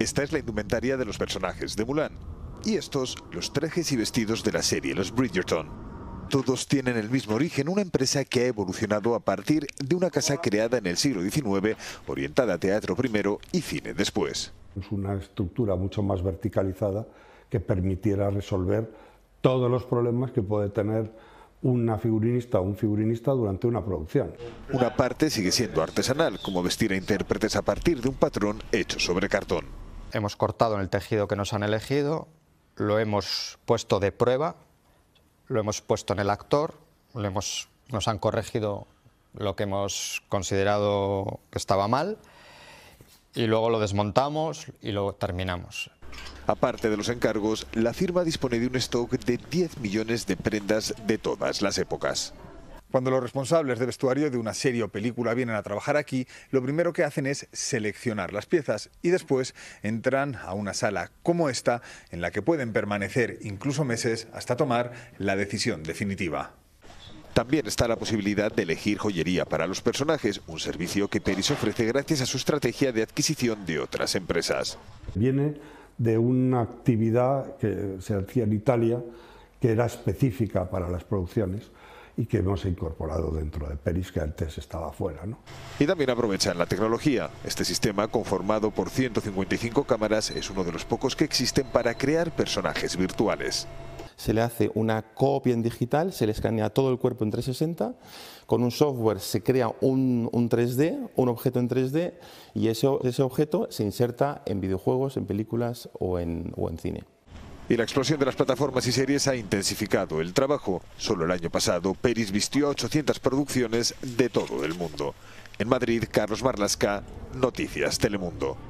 Esta es la indumentaria de los personajes de Mulan, y estos los trajes y vestidos de la serie, los Bridgerton. Todos tienen el mismo origen, una empresa que ha evolucionado a partir de una casa creada en el siglo XIX, orientada a teatro primero y cine después. Es una estructura mucho más verticalizada que permitiera resolver todos los problemas que puede tener una figurinista o un figurinista durante una producción. Una parte sigue siendo artesanal, como vestir a intérpretes a partir de un patrón hecho sobre cartón hemos cortado en el tejido que nos han elegido, lo hemos puesto de prueba, lo hemos puesto en el actor, nos han corregido lo que hemos considerado que estaba mal y luego lo desmontamos y lo terminamos. Aparte de los encargos, la firma dispone de un stock de 10 millones de prendas de todas las épocas. Cuando los responsables de vestuario de una serie o película vienen a trabajar aquí, lo primero que hacen es seleccionar las piezas y después entran a una sala como esta en la que pueden permanecer incluso meses hasta tomar la decisión definitiva. También está la posibilidad de elegir joyería para los personajes, un servicio que Peris ofrece gracias a su estrategia de adquisición de otras empresas. Viene de una actividad que se hacía en Italia, que era específica para las producciones y que hemos incorporado dentro de Peris, que antes estaba fuera. Y también aprovechan la tecnología. Este sistema, conformado por 155 cámaras, es uno de los pocos que existen para crear personajes virtuales se le hace una copia en digital, se le escanea todo el cuerpo en 360, con un software se crea un, 3D, un objeto en 3D, y ese, objeto se inserta en videojuegos, en películas o en cine y la explosión de las plataformas y series ha intensificado el trabajo. Solo el año pasado, Peris vistió 800 producciones de todo el mundo. En Madrid, Carlos Marlasca, Noticias Telemundo.